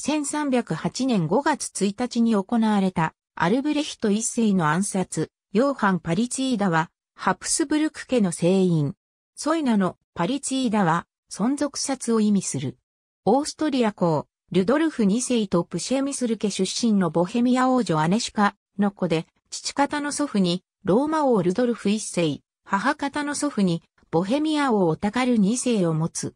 1308年5月1日に行われたアルブレヒト一世の暗殺、ヨーハン・パリツィーダは、ハプスブルク家の聖員。ソイナのパリツィーダは、存続殺を意味する。オーストリア公、ルドルフ2世とプシェミスル家出身のボヘミア王女アネシカの子で、父方の祖父にローマ王ルドルフ1世、母方の祖父にボヘミア王オタカル2世を持つ。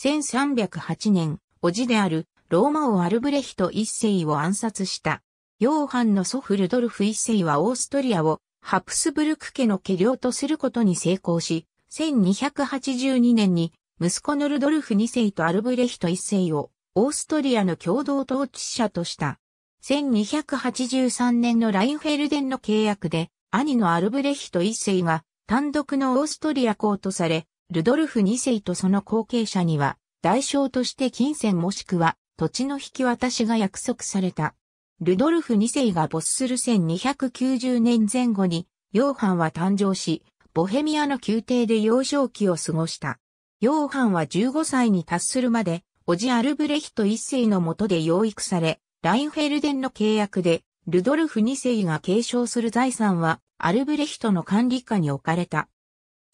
1308年、叔父であるローマ王アルブレヒト一世を暗殺した。ヨーハンの祖父ルドルフ一世はオーストリアをハプスブルク家の家領とすることに成功し、1282年に息子のルドルフ二世とアルブレヒト一世をオーストリアの共同統治者とした。1283年のラインフェルデンの契約で、兄のアルブレヒト一世が単独のオーストリア公とされ、ルドルフ二世とその後継者には、代償として金銭もしくは土地の引き渡しが約束された。ルドルフ2世が没する1290年前後に、ヨーハンは誕生し、ボヘミアの宮廷で幼少期を過ごした。ヨーハンは15歳に達するまで、おじアルブレヒト1世の下で養育され、ラインフェルデンの契約で、ルドルフ2世が継承する財産は、アルブレヒトの管理下に置かれた。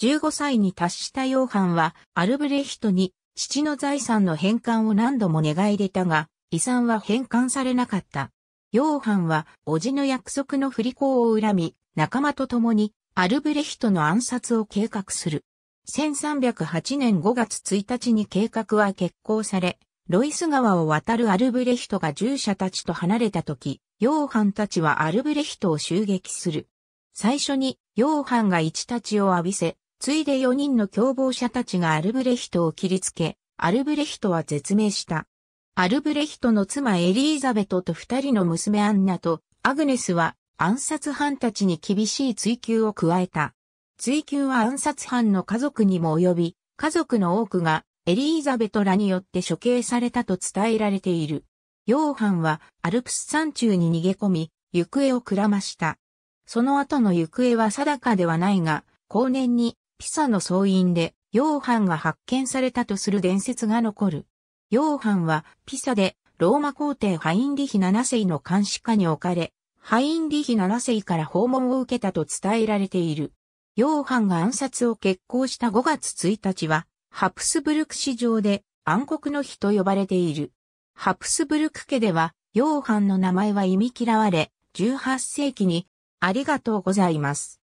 15歳に達したヨーハンは、アルブレヒトに父の財産の返還を何度も願い出たが、遺産は返還されなかった。ヨーハンは、叔父の約束の不履行を恨み、仲間と共に、アルブレヒトの暗殺を計画する。1308年5月1日に計画は決行され、ロイス川を渡るアルブレヒトが従者たちと離れた時、ヨーハンたちはアルブレヒトを襲撃する。最初に、ヨーハンが一太刀を浴びせ、ついで4人の共謀者たちがアルブレヒトを切りつけ、アルブレヒトは絶命した。アルブレヒトの妻エリーザベトと二人の娘アンナとアグネスは暗殺犯たちに厳しい追及を加えた。追及は暗殺犯の家族にも及び、家族の多くがエリーザベトらによって処刑されたと伝えられている。ヨーハンはアルプス山中に逃げ込み、行方をくらました。その後の行方は定かではないが、後年にピサの総員で、ヨーハンが発見されたとする伝説が残る。ヨーハンは、ピサで、ローマ皇帝ハインリヒ7世の監視下に置かれ、ハインリヒ7世から訪問を受けたと伝えられている。ヨーハンが暗殺を決行した5月1日は、ハプスブルク市場で暗黒の日と呼ばれている。ハプスブルク家では、ヨーハンの名前は忌み嫌われ、18世紀に、ありがとうございます。